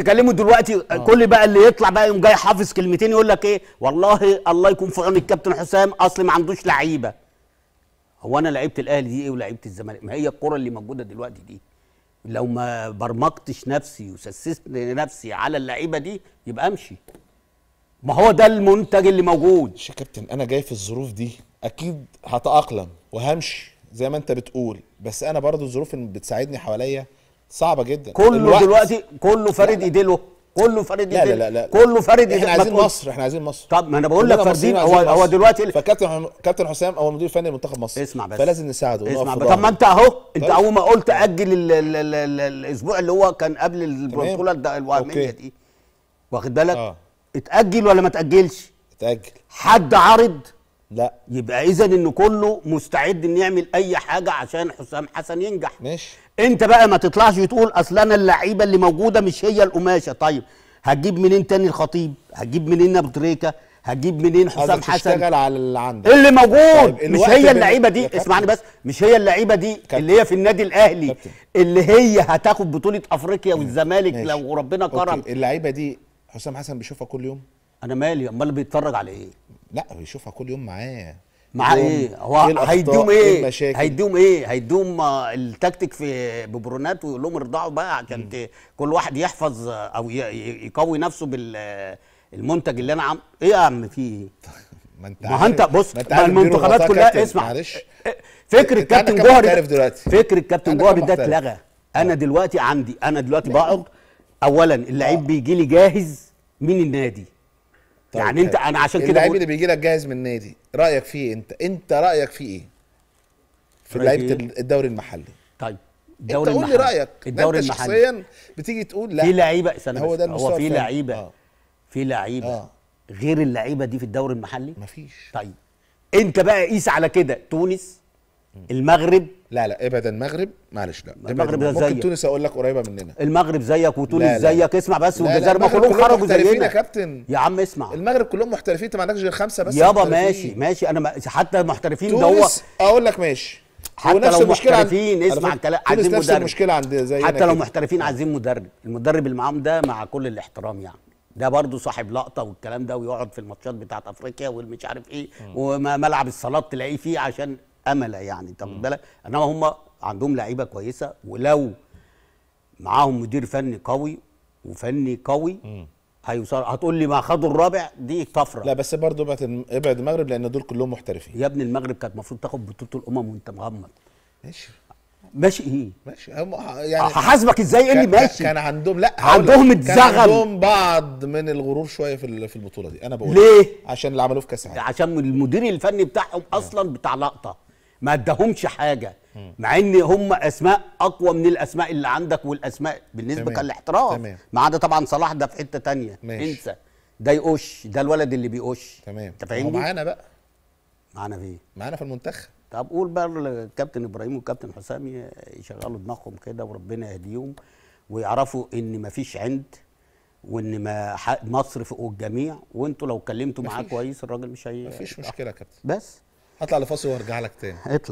تكلموا دلوقتي أوه. كل بقى اللي يطلع بقى يقوم جاي حافظ كلمتين يقول لك ايه والله الله يكون في عون الكابتن حسام اصل ما عندوش لعيبه هو انا لعيبه الاهلي دي ايه ولعيبه الزمالك ما هي الكره اللي موجوده دلوقتي دي لو ما برمجتش نفسي وسسست نفسي على اللعيبه دي يبقى امشي ما هو ده المنتج اللي موجود يا كابتن انا جاي في الظروف دي اكيد هتاقلم وهمشي زي ما انت بتقول بس انا برضو الظروف اللي بتساعدني حواليا صعبه جدا كله الوقت. دلوقتي كله فارد ايديله كله فارد ايديله لا لا لا كله فارد ايديله احنا عايزين مصر احنا عايزين مصر طب ما انا بقول لك فاردين هو هو دلوقتي فكابتن كابتن حسام هو المدير الفني لمنتخب مصر اسمع بس فلازم نساعده اسمع بس طب ما انت اهو انت طيب. اول ما قلت اجل الاسبوع اللي هو كان قبل البطوله الوهميه دي واخد بالك آه. اتاجل ولا ما تاجلش اتاجل حد عارض لا يبقى اذا ان كله مستعد ان يعمل اي حاجه عشان حسام حسن ينجح ماشي انت بقى ما تطلعش وتقول اصل انا اللعيبه اللي موجوده مش هي القماشه طيب هتجيب منين تاني الخطيب هتجيب منين ابو تريكه هتجيب منين حسام حسن تشتغل على اللي عندك اللي موجود طيب مش هي اللعيبه دي اسمعني بس مش هي اللعيبه دي كابتن. اللي هي في النادي الاهلي كابتن. اللي هي هتاخد بطوله افريقيا والزمالك ماشي. لو ربنا كرم اللعيبه دي حسام حسن بيشوفها كل يوم انا مالي امال بيتفرج على ايه لا بيشوفها كل يوم معاه مع ايه هو هيديهم ايه هيديهم ايه هيديهم التكتيك في ببرونات ويقول لهم ارضعوا بقى عشان كل واحد يحفظ او يقوي نفسه بالمنتج اللي انا عم ايه يا عم في ايه ما انت ما انت بص ما المنتخبات كلها اسمع معلش إيه، إيه، فكره كابتن جوهري فكره كابتن جوهري ده اتلغى انا آه. دلوقتي عندي انا دلوقتي بقعد اولا اللعيب آه. بيجي لي جاهز من النادي طيب يعني انت انا عشان كده اللعيب اللي بيجي لك جاهز من النادي رايك فيه انت انت رايك فيه ايه في لعيبه الدوري المحلي طيب الدوري انت قول لي رايك الدوري انت المحلي شخصيا بتيجي تقول لا في لعيبه هو ده هو في لعيبه آه. في لعيبه آه. غير اللعيبه دي في الدوري المحلي مفيش طيب انت بقى قيس على كده تونس المغرب لا لا ابدا المغرب معلش لا المغرب ده زيك ممكن تونس اقول لك قريبه مننا المغرب زيك وتونس زيك اسمع بس والجزائر ما كلهم خرجوا زينا يا كابتن يا عم اسمع المغرب كلهم محترفين انت ما عندكش غير خمسه بس يابا ماشي ماشي انا حتى المحترفين ده هو اقول لك ماشي حتى لو محترفين عن... اسمع الكلام عايزين مدرب نفس المشكله عند زي حتى لو محترفين عايزين مدرب المدرب اللي معاهم ده مع كل الاحترام يعني ده برضه صاحب لقطه والكلام ده ويقعد في الماتشات بتاعت افريقيا والمش عارف ايه وملعب الصالات تلاقيه فيه عشان امل يعني انت واخد بالك انما هم عندهم لعيبه كويسه ولو معاهم مدير فني قوي وفني قوي هيوصل هتقول لي ما خدوا الرابع دي طفره لا بس برضه ابعد ابعد المغرب لان دول كلهم محترفين يا ابني المغرب كانت المفروض تاخد بطوله الامم وانت مغمض ماشي ماشي ايه؟ ماشي يعني هحاسبك ازاي اللي ماشي كان عندهم لا عندهم اتزغل كان عندهم بعض من الغرور شويه في في البطوله دي انا بقول ليه؟ عشان اللي عملوه في كاس العالم عشان المدير الفني بتاعهم آه. اصلا بتاع لقطه ما ادهمش حاجه مع ان هم اسماء اقوى من الاسماء اللي عندك والاسماء بالنسبه للاحتراف ما عدا طبعا صلاح ده في حته ثانيه انسى ده يقش ده الولد اللي بيقش تمام انت معانا بقى معانا في ايه معانا في المنتخب طب قول بقى الكابتن ابراهيم والكابتن حسام يشغلوا دماغهم كده وربنا يهديهم ويعرفوا ان مفيش عند وان ما مصر فوق الجميع وانتوا لو كلمتوا معاه كويس الراجل مش هي مفيش مشكله يا كابتن بس هطلع لفاصل وارجع لك تاني اطلع